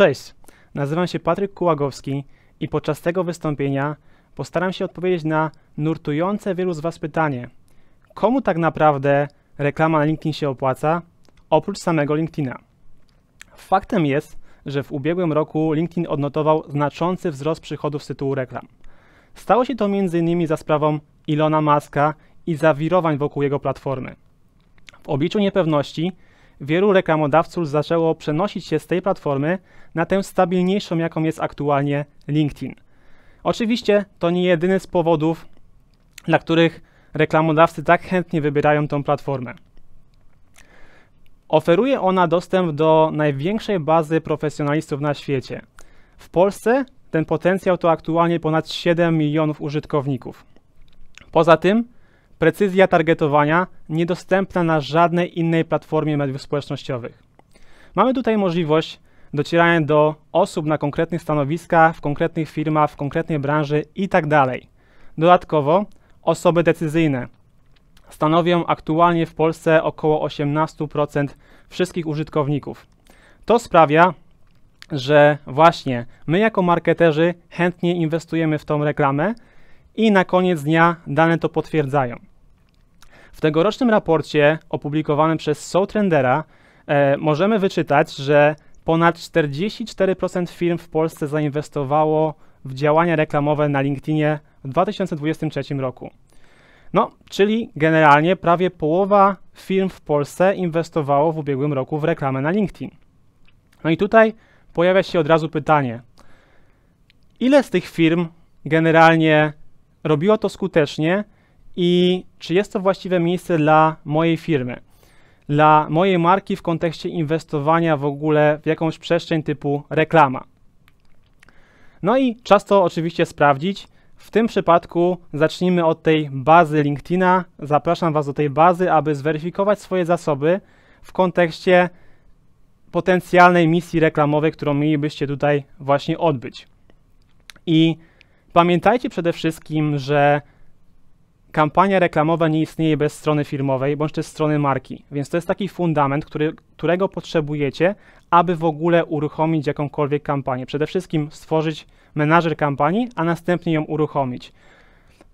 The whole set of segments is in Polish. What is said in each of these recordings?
Cześć, nazywam się Patryk Kułagowski i podczas tego wystąpienia postaram się odpowiedzieć na nurtujące wielu z Was pytanie. Komu tak naprawdę reklama na LinkedIn się opłaca, oprócz samego LinkedIna? Faktem jest, że w ubiegłym roku LinkedIn odnotował znaczący wzrost przychodów z tytułu reklam. Stało się to m.in. za sprawą Ilona Maska i zawirowań wokół jego platformy. W obliczu niepewności wielu reklamodawców zaczęło przenosić się z tej platformy na tę stabilniejszą, jaką jest aktualnie LinkedIn. Oczywiście to nie jedyny z powodów, dla których reklamodawcy tak chętnie wybierają tą platformę. Oferuje ona dostęp do największej bazy profesjonalistów na świecie. W Polsce ten potencjał to aktualnie ponad 7 milionów użytkowników. Poza tym, Precyzja targetowania niedostępna na żadnej innej platformie mediów społecznościowych. Mamy tutaj możliwość docierania do osób na konkretnych stanowiskach, w konkretnych firmach, w konkretnej branży itd. Tak Dodatkowo osoby decyzyjne stanowią aktualnie w Polsce około 18% wszystkich użytkowników. To sprawia, że właśnie my jako marketerzy chętnie inwestujemy w tą reklamę i na koniec dnia dane to potwierdzają. W tegorocznym raporcie opublikowanym przez SoTrendera e, możemy wyczytać, że ponad 44% firm w Polsce zainwestowało w działania reklamowe na LinkedInie w 2023 roku. No, czyli generalnie prawie połowa firm w Polsce inwestowało w ubiegłym roku w reklamę na LinkedIn. No i tutaj pojawia się od razu pytanie: ile z tych firm generalnie robiło to skutecznie i czy jest to właściwe miejsce dla mojej firmy, dla mojej marki w kontekście inwestowania w ogóle w jakąś przestrzeń typu reklama. No i czas to oczywiście sprawdzić. W tym przypadku zacznijmy od tej bazy LinkedIna. Zapraszam Was do tej bazy, aby zweryfikować swoje zasoby w kontekście potencjalnej misji reklamowej, którą mielibyście tutaj właśnie odbyć. I pamiętajcie przede wszystkim, że Kampania reklamowa nie istnieje bez strony firmowej bądź też strony marki, więc to jest taki fundament, który, którego potrzebujecie, aby w ogóle uruchomić jakąkolwiek kampanię. Przede wszystkim stworzyć menażer kampanii, a następnie ją uruchomić.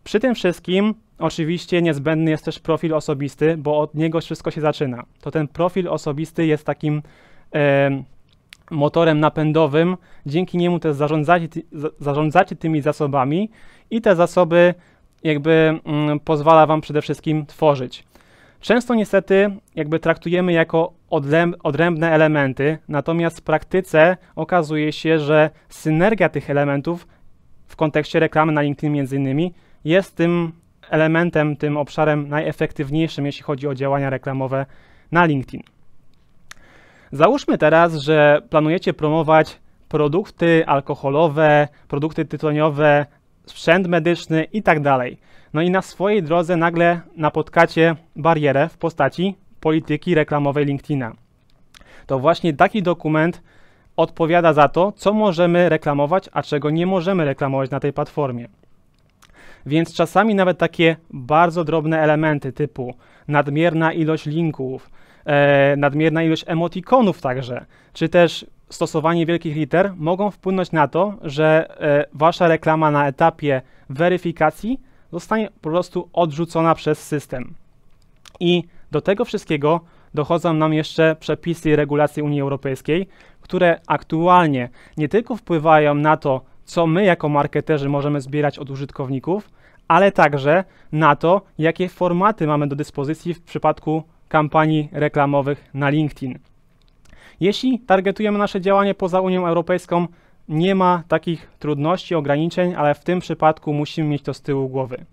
Przy tym wszystkim oczywiście niezbędny jest też profil osobisty, bo od niego wszystko się zaczyna. To ten profil osobisty jest takim e, motorem napędowym, dzięki niemu też zarządzacie, zarządzacie tymi zasobami i te zasoby jakby mm, pozwala Wam przede wszystkim tworzyć. Często niestety jakby traktujemy jako odrębne elementy, natomiast w praktyce okazuje się, że synergia tych elementów w kontekście reklamy na LinkedIn między innymi jest tym elementem, tym obszarem najefektywniejszym, jeśli chodzi o działania reklamowe na LinkedIn. Załóżmy teraz, że planujecie promować produkty alkoholowe, produkty tytoniowe, sprzęt medyczny i tak dalej. No i na swojej drodze nagle napotkacie barierę w postaci polityki reklamowej LinkedIna. To właśnie taki dokument odpowiada za to, co możemy reklamować, a czego nie możemy reklamować na tej platformie. Więc czasami nawet takie bardzo drobne elementy typu nadmierna ilość linków, e, nadmierna ilość emotikonów także, czy też stosowanie wielkich liter mogą wpłynąć na to, że e, wasza reklama na etapie weryfikacji zostanie po prostu odrzucona przez system. I do tego wszystkiego dochodzą nam jeszcze przepisy i regulacje Unii Europejskiej, które aktualnie nie tylko wpływają na to, co my jako marketerzy możemy zbierać od użytkowników, ale także na to, jakie formaty mamy do dyspozycji w przypadku kampanii reklamowych na LinkedIn. Jeśli targetujemy nasze działanie poza Unią Europejską, nie ma takich trudności, ograniczeń, ale w tym przypadku musimy mieć to z tyłu głowy.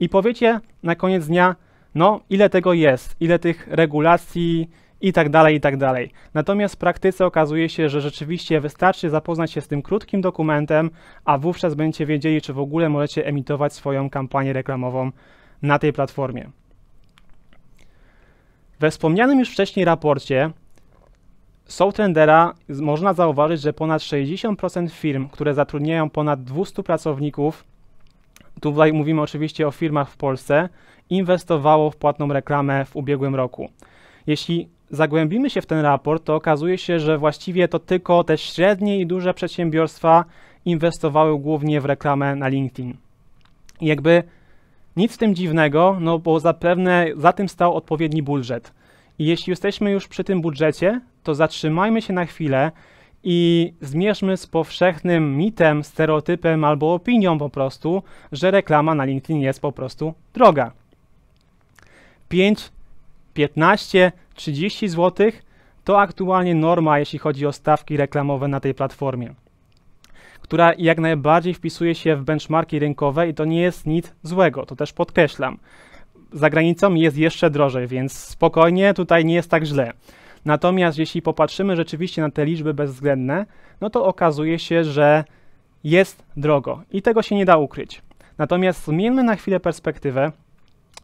I powiecie na koniec dnia, no ile tego jest, ile tych regulacji i tak dalej, i tak dalej. Natomiast w praktyce okazuje się, że rzeczywiście wystarczy zapoznać się z tym krótkim dokumentem, a wówczas będziecie wiedzieli, czy w ogóle możecie emitować swoją kampanię reklamową na tej platformie. We wspomnianym już wcześniej raporcie SoulTrendera można zauważyć, że ponad 60% firm, które zatrudniają ponad 200 pracowników, tutaj mówimy oczywiście o firmach w Polsce, inwestowało w płatną reklamę w ubiegłym roku. Jeśli zagłębimy się w ten raport, to okazuje się, że właściwie to tylko te średnie i duże przedsiębiorstwa inwestowały głównie w reklamę na LinkedIn. jakby nic w tym dziwnego, no bo zapewne za tym stał odpowiedni budżet. I jeśli jesteśmy już przy tym budżecie, to zatrzymajmy się na chwilę i zmierzmy z powszechnym mitem, stereotypem albo opinią po prostu, że reklama na LinkedIn jest po prostu droga. 5, 15, 30 zł to aktualnie norma, jeśli chodzi o stawki reklamowe na tej platformie, która jak najbardziej wpisuje się w benchmarki rynkowe i to nie jest nic złego, to też podkreślam za granicą jest jeszcze drożej, więc spokojnie, tutaj nie jest tak źle. Natomiast jeśli popatrzymy rzeczywiście na te liczby bezwzględne, no to okazuje się, że jest drogo i tego się nie da ukryć. Natomiast zmieńmy na chwilę perspektywę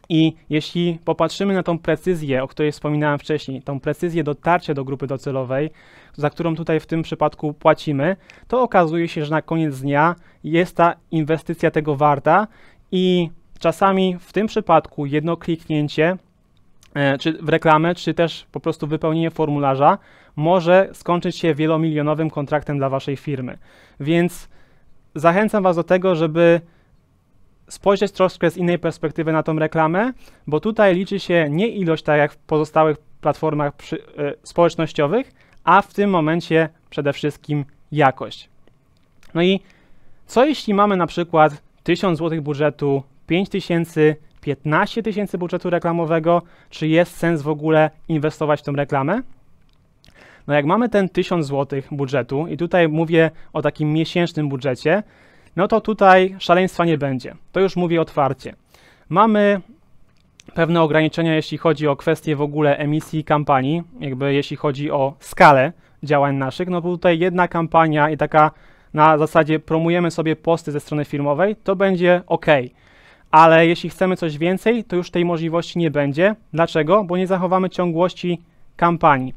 i jeśli popatrzymy na tą precyzję, o której wspominałem wcześniej, tą precyzję dotarcia do grupy docelowej, za którą tutaj w tym przypadku płacimy, to okazuje się, że na koniec dnia jest ta inwestycja tego warta i Czasami w tym przypadku jedno kliknięcie e, czy w reklamę, czy też po prostu wypełnienie formularza może skończyć się wielomilionowym kontraktem dla waszej firmy. Więc zachęcam was do tego, żeby spojrzeć troszkę z innej perspektywy na tą reklamę, bo tutaj liczy się nie ilość, tak jak w pozostałych platformach przy, y, społecznościowych, a w tym momencie przede wszystkim jakość. No i co jeśli mamy na przykład 1000 zł budżetu 5 tysięcy, 15 tysięcy budżetu reklamowego, czy jest sens w ogóle inwestować w tą reklamę? No jak mamy ten 1000 zł budżetu i tutaj mówię o takim miesięcznym budżecie, no to tutaj szaleństwa nie będzie. To już mówię otwarcie. Mamy pewne ograniczenia, jeśli chodzi o kwestie w ogóle emisji kampanii, jakby jeśli chodzi o skalę działań naszych, no bo tutaj jedna kampania i taka na zasadzie promujemy sobie posty ze strony filmowej, to będzie ok ale jeśli chcemy coś więcej, to już tej możliwości nie będzie. Dlaczego? Bo nie zachowamy ciągłości kampanii.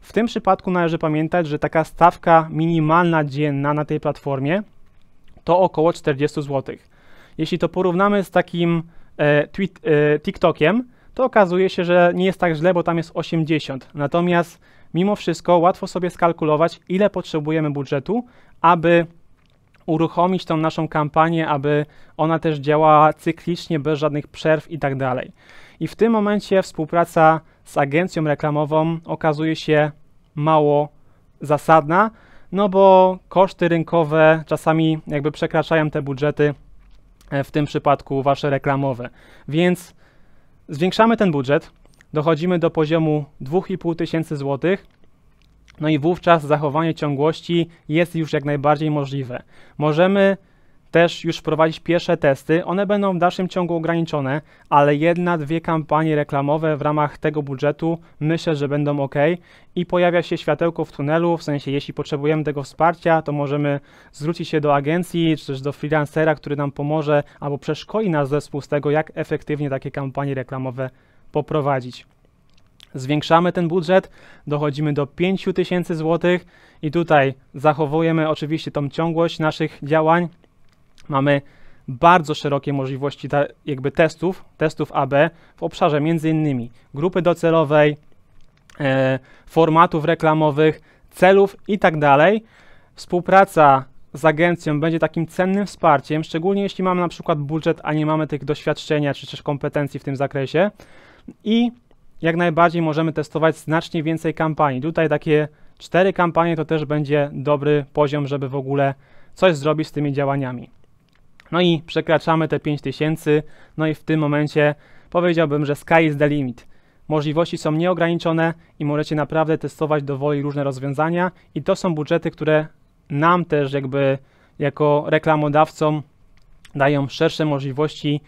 W tym przypadku należy pamiętać, że taka stawka minimalna dzienna na tej platformie to około 40 zł. Jeśli to porównamy z takim e, tweet, e, TikTokiem, to okazuje się, że nie jest tak źle, bo tam jest 80. Natomiast mimo wszystko łatwo sobie skalkulować, ile potrzebujemy budżetu, aby uruchomić tą naszą kampanię, aby ona też działała cyklicznie, bez żadnych przerw i tak dalej. I w tym momencie współpraca z agencją reklamową okazuje się mało zasadna, no bo koszty rynkowe czasami jakby przekraczają te budżety, e, w tym przypadku wasze reklamowe. Więc zwiększamy ten budżet, dochodzimy do poziomu 2500 złotych no i wówczas zachowanie ciągłości jest już jak najbardziej możliwe. Możemy też już wprowadzić pierwsze testy. One będą w dalszym ciągu ograniczone, ale jedna, dwie kampanie reklamowe w ramach tego budżetu myślę, że będą ok i pojawia się światełko w tunelu, w sensie jeśli potrzebujemy tego wsparcia, to możemy zwrócić się do agencji czy też do freelancera, który nam pomoże albo przeszkoli nas zespół z tego, jak efektywnie takie kampanie reklamowe poprowadzić. Zwiększamy ten budżet, dochodzimy do 5000 zł i tutaj zachowujemy oczywiście tą ciągłość naszych działań. Mamy bardzo szerokie możliwości jakby testów, testów AB w obszarze między innymi grupy docelowej, e, formatów reklamowych, celów itd. Tak Współpraca z agencją będzie takim cennym wsparciem, szczególnie jeśli mamy na przykład budżet, a nie mamy tych doświadczenia czy też kompetencji w tym zakresie i jak najbardziej możemy testować znacznie więcej kampanii. Tutaj takie cztery kampanie to też będzie dobry poziom, żeby w ogóle coś zrobić z tymi działaniami. No i przekraczamy te 5000, no i w tym momencie powiedziałbym, że sky is the limit. Możliwości są nieograniczone i możecie naprawdę testować do woli różne rozwiązania i to są budżety, które nam też jakby jako reklamodawcom dają szersze możliwości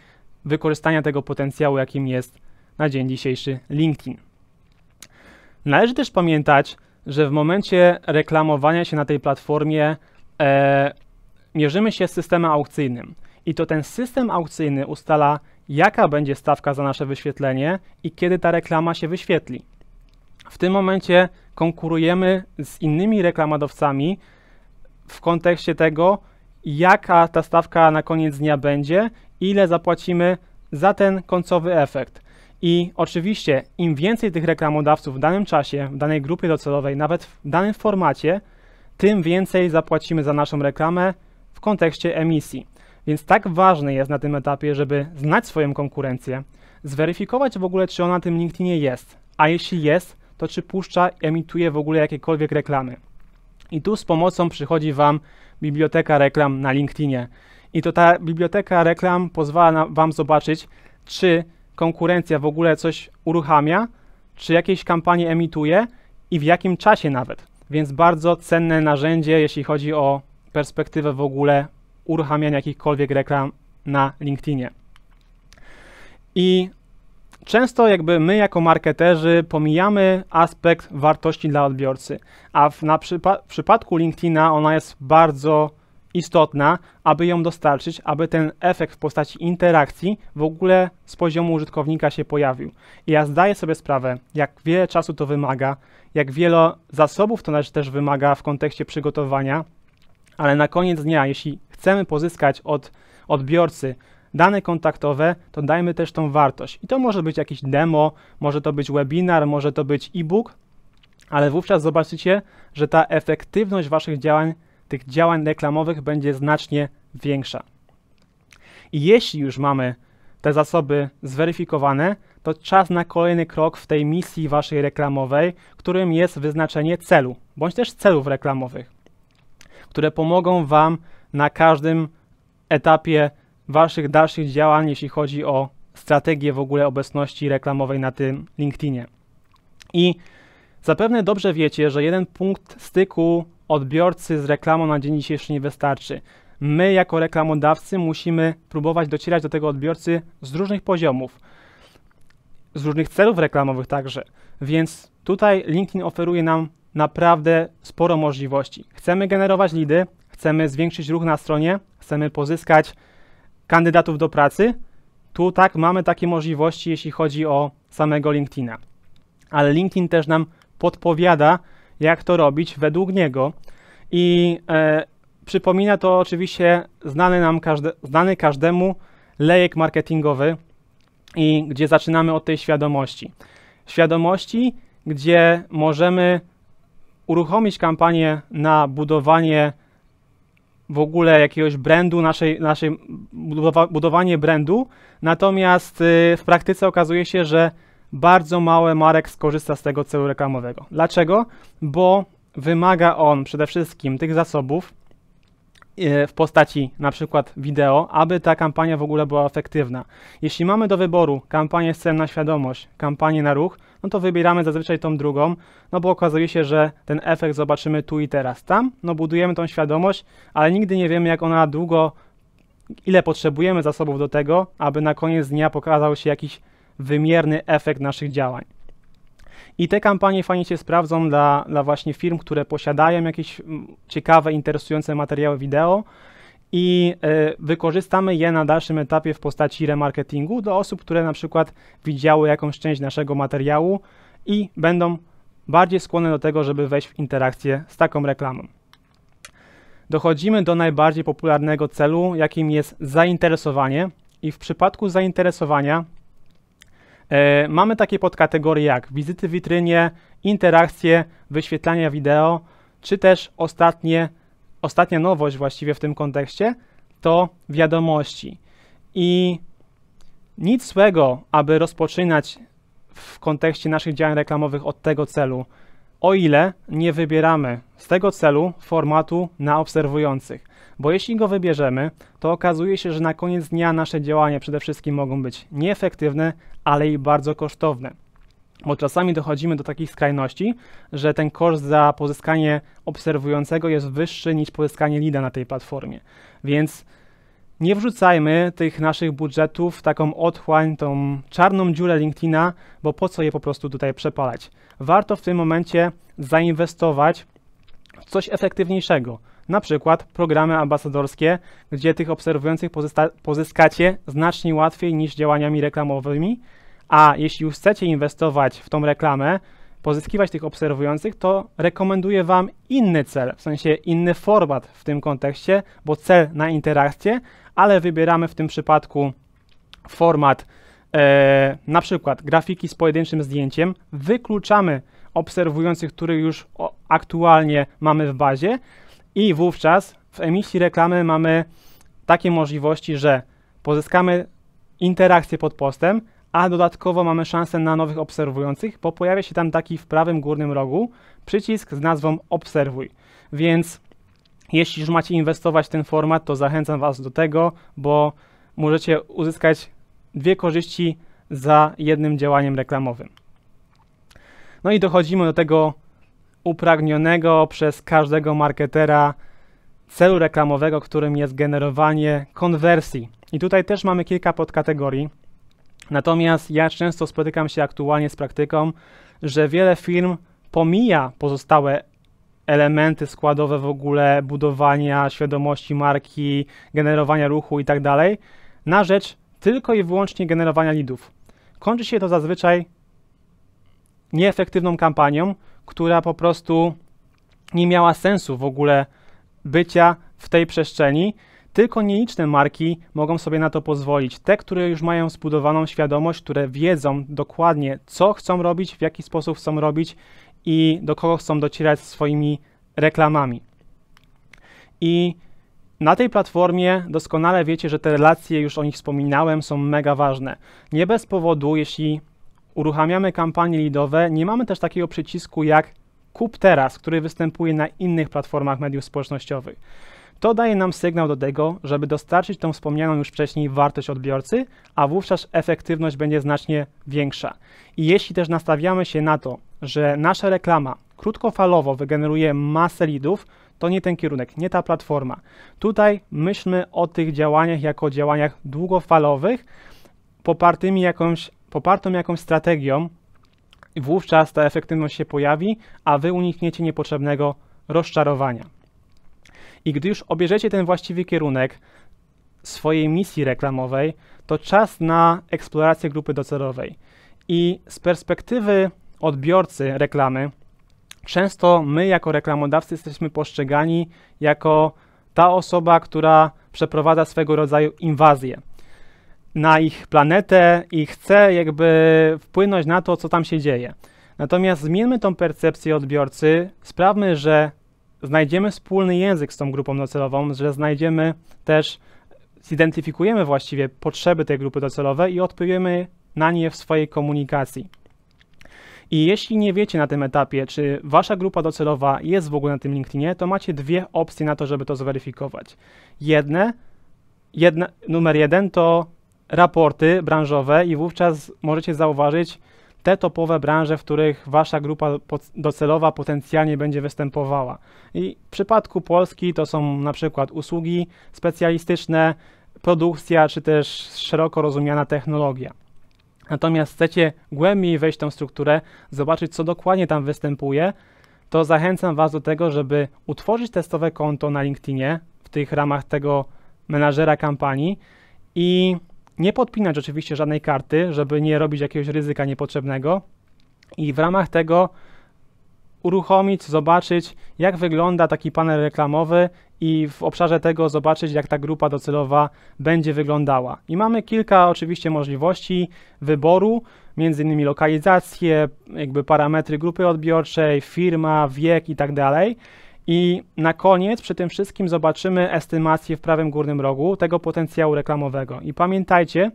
wykorzystania tego potencjału, jakim jest na dzień dzisiejszy LinkedIn. Należy też pamiętać, że w momencie reklamowania się na tej platformie e, mierzymy się z systemem aukcyjnym. I to ten system aukcyjny ustala, jaka będzie stawka za nasze wyświetlenie i kiedy ta reklama się wyświetli. W tym momencie konkurujemy z innymi reklamadowcami w kontekście tego, jaka ta stawka na koniec dnia będzie, ile zapłacimy za ten końcowy efekt. I oczywiście im więcej tych reklamodawców w danym czasie, w danej grupie docelowej, nawet w danym formacie, tym więcej zapłacimy za naszą reklamę w kontekście emisji. Więc tak ważne jest na tym etapie, żeby znać swoją konkurencję, zweryfikować w ogóle, czy ona tym LinkedInie jest, a jeśli jest, to czy puszcza, emituje w ogóle jakiekolwiek reklamy. I tu z pomocą przychodzi Wam biblioteka reklam na LinkedInie. I to ta biblioteka reklam pozwala Wam zobaczyć, czy konkurencja w ogóle coś uruchamia, czy jakieś kampanie emituje i w jakim czasie nawet. Więc bardzo cenne narzędzie, jeśli chodzi o perspektywę w ogóle uruchamiania jakichkolwiek reklam na LinkedInie. I często jakby my jako marketerzy pomijamy aspekt wartości dla odbiorcy, a w, na przypa w przypadku LinkedIna ona jest bardzo istotna, aby ją dostarczyć, aby ten efekt w postaci interakcji w ogóle z poziomu użytkownika się pojawił. I ja zdaję sobie sprawę, jak wiele czasu to wymaga, jak wiele zasobów to też wymaga w kontekście przygotowania, ale na koniec dnia, jeśli chcemy pozyskać od odbiorcy dane kontaktowe, to dajmy też tą wartość. I to może być jakiś demo, może to być webinar, może to być e-book, ale wówczas zobaczycie, że ta efektywność waszych działań tych działań reklamowych będzie znacznie większa. I jeśli już mamy te zasoby zweryfikowane, to czas na kolejny krok w tej misji waszej reklamowej, którym jest wyznaczenie celu, bądź też celów reklamowych, które pomogą wam na każdym etapie waszych dalszych działań, jeśli chodzi o strategię w ogóle obecności reklamowej na tym LinkedInie. I zapewne dobrze wiecie, że jeden punkt styku odbiorcy z reklamą na dzień dzisiejszy nie wystarczy. My, jako reklamodawcy, musimy próbować docierać do tego odbiorcy z różnych poziomów, z różnych celów reklamowych także. Więc tutaj LinkedIn oferuje nam naprawdę sporo możliwości. Chcemy generować lidy, chcemy zwiększyć ruch na stronie, chcemy pozyskać kandydatów do pracy. Tu tak mamy takie możliwości, jeśli chodzi o samego LinkedIna. Ale LinkedIn też nam podpowiada, jak to robić według niego. I e, przypomina to oczywiście znany nam każde, znany każdemu lejek marketingowy, i gdzie zaczynamy od tej świadomości. Świadomości, gdzie możemy uruchomić kampanię na budowanie w ogóle jakiegoś brandu, naszej, naszej budowa, budowanie brandu, natomiast y, w praktyce okazuje się, że bardzo małe marek skorzysta z tego celu reklamowego. Dlaczego? Bo wymaga on przede wszystkim tych zasobów e, w postaci na przykład wideo, aby ta kampania w ogóle była efektywna. Jeśli mamy do wyboru kampanię z celem na świadomość, kampanię na ruch, no to wybieramy zazwyczaj tą drugą, no bo okazuje się, że ten efekt zobaczymy tu i teraz. Tam, no budujemy tą świadomość, ale nigdy nie wiemy, jak ona długo ile potrzebujemy zasobów do tego, aby na koniec dnia pokazał się jakiś wymierny efekt naszych działań. I te kampanie fajnie się sprawdzą dla, dla właśnie firm, które posiadają jakieś ciekawe, interesujące materiały wideo i y, wykorzystamy je na dalszym etapie w postaci remarketingu do osób, które na przykład widziały jakąś część naszego materiału i będą bardziej skłonne do tego, żeby wejść w interakcję z taką reklamą. Dochodzimy do najbardziej popularnego celu, jakim jest zainteresowanie i w przypadku zainteresowania E, mamy takie podkategorie jak wizyty w witrynie, interakcje, wyświetlania wideo, czy też ostatnie, ostatnia nowość właściwie w tym kontekście to wiadomości. I nic złego, aby rozpoczynać w kontekście naszych działań reklamowych od tego celu, o ile nie wybieramy z tego celu formatu na obserwujących. Bo jeśli go wybierzemy, to okazuje się, że na koniec dnia nasze działania przede wszystkim mogą być nieefektywne, ale i bardzo kosztowne. Bo czasami dochodzimy do takich skrajności, że ten koszt za pozyskanie obserwującego jest wyższy niż pozyskanie lida na tej platformie. Więc nie wrzucajmy tych naszych budżetów w taką otchłań, tą czarną dziurę LinkedIna, bo po co je po prostu tutaj przepalać? Warto w tym momencie zainwestować w coś efektywniejszego. Na przykład programy ambasadorskie, gdzie tych obserwujących pozyskacie znacznie łatwiej niż działaniami reklamowymi, a jeśli już chcecie inwestować w tą reklamę, pozyskiwać tych obserwujących, to rekomenduję Wam inny cel, w sensie inny format w tym kontekście, bo cel na interakcję, ale wybieramy w tym przypadku format e, na przykład grafiki z pojedynczym zdjęciem, wykluczamy obserwujących, których już aktualnie mamy w bazie, i wówczas w emisji reklamy mamy takie możliwości, że pozyskamy interakcję pod postem, a dodatkowo mamy szansę na nowych obserwujących, bo pojawia się tam taki w prawym górnym rogu przycisk z nazwą obserwuj. Więc jeśli już macie inwestować w ten format, to zachęcam Was do tego, bo możecie uzyskać dwie korzyści za jednym działaniem reklamowym. No i dochodzimy do tego upragnionego przez każdego marketera celu reklamowego, którym jest generowanie konwersji. I tutaj też mamy kilka podkategorii. Natomiast ja często spotykam się aktualnie z praktyką, że wiele firm pomija pozostałe elementy składowe w ogóle budowania świadomości marki, generowania ruchu itd. Tak na rzecz tylko i wyłącznie generowania lidów. Kończy się to zazwyczaj nieefektywną kampanią, która po prostu nie miała sensu w ogóle bycia w tej przestrzeni. Tylko nieliczne marki mogą sobie na to pozwolić. Te, które już mają zbudowaną świadomość, które wiedzą dokładnie, co chcą robić, w jaki sposób chcą robić i do kogo chcą docierać swoimi reklamami. I na tej platformie doskonale wiecie, że te relacje, już o nich wspominałem, są mega ważne. Nie bez powodu, jeśli uruchamiamy kampanie lidowe, nie mamy też takiego przycisku jak kup teraz, który występuje na innych platformach mediów społecznościowych. To daje nam sygnał do tego, żeby dostarczyć tą wspomnianą już wcześniej wartość odbiorcy, a wówczas efektywność będzie znacznie większa. I jeśli też nastawiamy się na to, że nasza reklama krótkofalowo wygeneruje masę lidów, to nie ten kierunek, nie ta platforma. Tutaj myślmy o tych działaniach jako działaniach długofalowych, popartymi jakąś popartą jakąś strategią, wówczas ta efektywność się pojawi, a wy unikniecie niepotrzebnego rozczarowania. I gdy już obierzecie ten właściwy kierunek swojej misji reklamowej, to czas na eksplorację grupy docelowej. I z perspektywy odbiorcy reklamy, często my jako reklamodawcy jesteśmy postrzegani jako ta osoba, która przeprowadza swego rodzaju inwazję na ich planetę i chce jakby wpłynąć na to, co tam się dzieje. Natomiast zmieńmy tą percepcję odbiorcy, sprawmy, że znajdziemy wspólny język z tą grupą docelową, że znajdziemy też, zidentyfikujemy właściwie potrzeby tej grupy docelowej i odpowiemy na nie w swojej komunikacji. I jeśli nie wiecie na tym etapie, czy wasza grupa docelowa jest w ogóle na tym LinkedInie, to macie dwie opcje na to, żeby to zweryfikować. Jedne, jedna, numer jeden to raporty branżowe i wówczas możecie zauważyć te topowe branże, w których wasza grupa docelowa potencjalnie będzie występowała. I w przypadku Polski to są na przykład usługi specjalistyczne, produkcja czy też szeroko rozumiana technologia. Natomiast chcecie głębiej wejść w tą strukturę, zobaczyć co dokładnie tam występuje, to zachęcam Was do tego, żeby utworzyć testowe konto na LinkedInie w tych ramach tego menażera kampanii i nie podpinać oczywiście żadnej karty, żeby nie robić jakiegoś ryzyka niepotrzebnego. I w ramach tego uruchomić, zobaczyć, jak wygląda taki panel reklamowy i w obszarze tego zobaczyć, jak ta grupa docelowa będzie wyglądała. I mamy kilka oczywiście możliwości wyboru, między innymi lokalizacje, jakby parametry grupy odbiorczej, firma, wiek i tak dalej. I na koniec przy tym wszystkim zobaczymy estymację w prawym górnym rogu tego potencjału reklamowego. I pamiętajcie,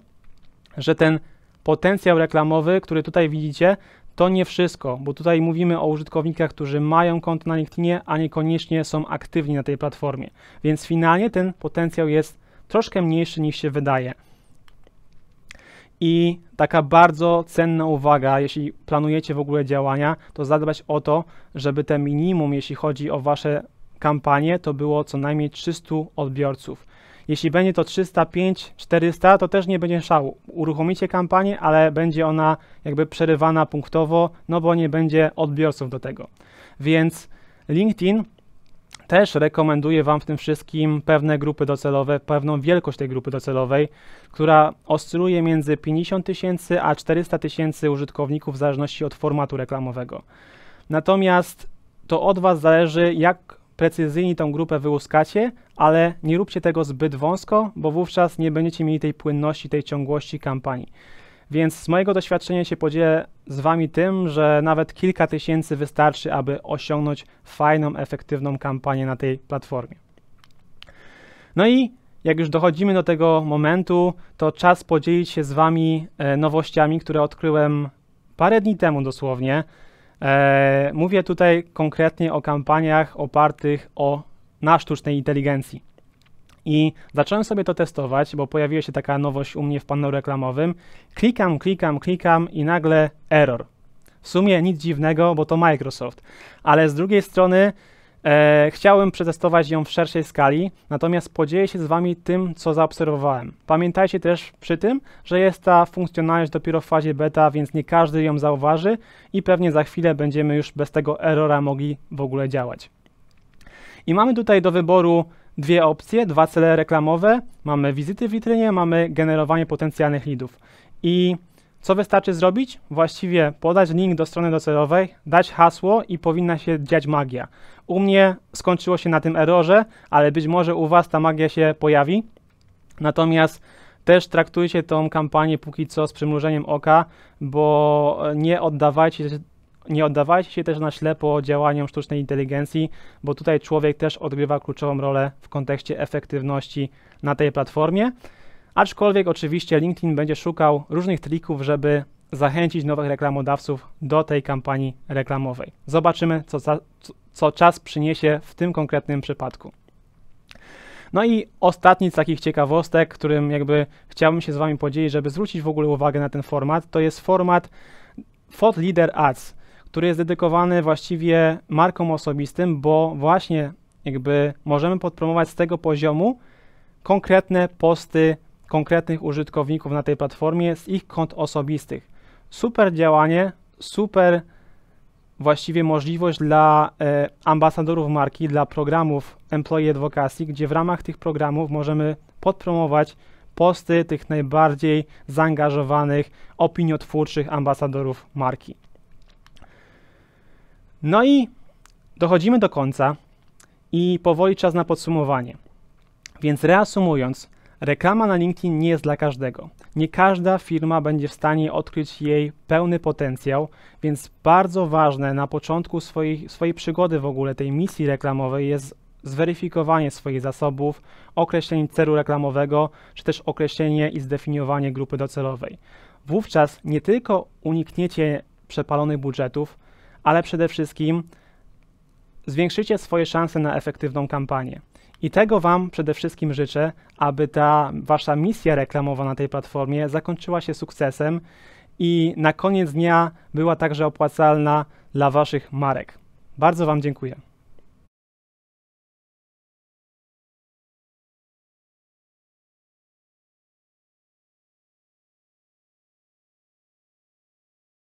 że ten potencjał reklamowy, który tutaj widzicie, to nie wszystko, bo tutaj mówimy o użytkownikach, którzy mają konto na LinkedInie, a niekoniecznie są aktywni na tej platformie. Więc finalnie ten potencjał jest troszkę mniejszy niż się wydaje. I taka bardzo cenna uwaga, jeśli planujecie w ogóle działania, to zadbać o to, żeby te minimum, jeśli chodzi o wasze kampanie, to było co najmniej 300 odbiorców. Jeśli będzie to 305, 400, to też nie będzie szału. Uruchomicie kampanię, ale będzie ona jakby przerywana punktowo, no bo nie będzie odbiorców do tego. Więc LinkedIn też rekomenduję Wam w tym wszystkim pewne grupy docelowe, pewną wielkość tej grupy docelowej, która oscyluje między 50 tysięcy a 400 tysięcy użytkowników w zależności od formatu reklamowego. Natomiast to od Was zależy, jak precyzyjnie tą grupę wyłuskacie, ale nie róbcie tego zbyt wąsko, bo wówczas nie będziecie mieli tej płynności, tej ciągłości kampanii. Więc z mojego doświadczenia się podzielę z Wami tym, że nawet kilka tysięcy wystarczy, aby osiągnąć fajną, efektywną kampanię na tej platformie. No i jak już dochodzimy do tego momentu, to czas podzielić się z Wami e, nowościami, które odkryłem parę dni temu dosłownie. E, mówię tutaj konkretnie o kampaniach opartych o, na sztucznej inteligencji. I zacząłem sobie to testować, bo pojawiła się taka nowość u mnie w panelu reklamowym. Klikam, klikam, klikam i nagle error. W sumie nic dziwnego, bo to Microsoft. Ale z drugiej strony e, chciałem przetestować ją w szerszej skali, natomiast podzielę się z Wami tym, co zaobserwowałem. Pamiętajcie też przy tym, że jest ta funkcjonalność dopiero w fazie beta, więc nie każdy ją zauważy i pewnie za chwilę będziemy już bez tego errora mogli w ogóle działać. I mamy tutaj do wyboru dwie opcje, dwa cele reklamowe. Mamy wizyty w witrynie, mamy generowanie potencjalnych leadów. I co wystarczy zrobić? Właściwie podać link do strony docelowej, dać hasło i powinna się dziać magia. U mnie skończyło się na tym errorze, ale być może u Was ta magia się pojawi. Natomiast też traktujcie tą kampanię póki co z przymrużeniem oka, bo nie oddawajcie nie oddawajcie się też na ślepo działaniom sztucznej inteligencji, bo tutaj człowiek też odgrywa kluczową rolę w kontekście efektywności na tej platformie. Aczkolwiek oczywiście LinkedIn będzie szukał różnych trików, żeby zachęcić nowych reklamodawców do tej kampanii reklamowej. Zobaczymy, co, za, co czas przyniesie w tym konkretnym przypadku. No i ostatni z takich ciekawostek, którym jakby chciałbym się z Wami podzielić, żeby zwrócić w ogóle uwagę na ten format, to jest format Thought Leader Ads który jest dedykowany właściwie markom osobistym, bo właśnie jakby możemy podpromować z tego poziomu konkretne posty konkretnych użytkowników na tej platformie z ich kont osobistych. Super działanie, super właściwie możliwość dla e, ambasadorów marki, dla programów Employee Advocacy, gdzie w ramach tych programów możemy podpromować posty tych najbardziej zaangażowanych, opiniotwórczych ambasadorów marki. No i dochodzimy do końca i powoli czas na podsumowanie. Więc reasumując, reklama na LinkedIn nie jest dla każdego. Nie każda firma będzie w stanie odkryć jej pełny potencjał, więc bardzo ważne na początku swojej, swojej przygody w ogóle tej misji reklamowej jest zweryfikowanie swoich zasobów, określenie celu reklamowego, czy też określenie i zdefiniowanie grupy docelowej. Wówczas nie tylko unikniecie przepalonych budżetów, ale przede wszystkim zwiększycie swoje szanse na efektywną kampanię. I tego Wam przede wszystkim życzę, aby ta Wasza misja reklamowa na tej platformie zakończyła się sukcesem i na koniec dnia była także opłacalna dla Waszych marek. Bardzo Wam dziękuję.